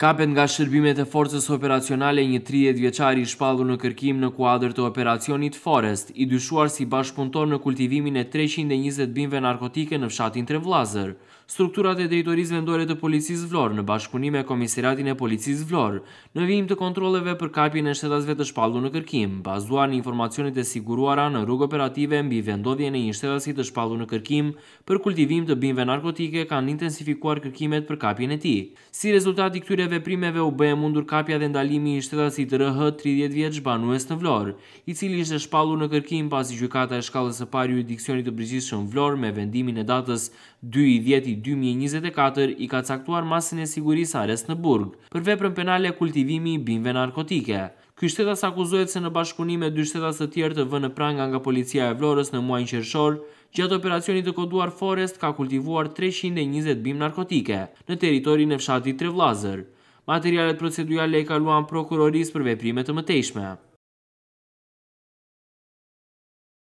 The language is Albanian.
Kapet nga shërbimet e forcës operacionale një 30 vjeqari shpallu në kërkim në kuadrë të operacionit Forest, i dyshuar si bashkëpuntor në kultivimin e 320 bimve narkotike në fshatin të revlazër. Strukturat e drejtoriz vendore të policis vlorë në bashkëpunim e komisiratin e policis vlorë në vijim të kontroleve për kapin e shtetasve të shpallu në kërkim, bazuar në informacionit e siguruara në rrugë operative mbi vendodhje në një shtetasit të shpallu në kërkim për kultivim të bimve narkotike kanë intensifikuar kërkimet për kapjen e ti. Si rezultat i këtyre veprimeve u bëhe mundur kapja dhe ndalimi i shtetasit RH 30 vjetë zhbanues në Vlor, i cili ishte shpallur në kërkim pas i gjukata e shkallës e pari diksionit të brigjishë në Vlor me vendimin e datës 2 i 2024 i ka caktuar masën e sigurisë ares në Burg për veprën penale kultivimi i bimve narkotike. Ky shtetas akuzohet se në bashkëpunim me dy shtetas të tjerë të vënë pranga nga policia e Vlorës në muajin qershor, gjatë operacionit të koduar Forest ka kultivuar 320 bim narkotike në territorin e fshatit Trevllazër. Materialet procedurale e kaluan prokuroris për veprimet të mëtejshme.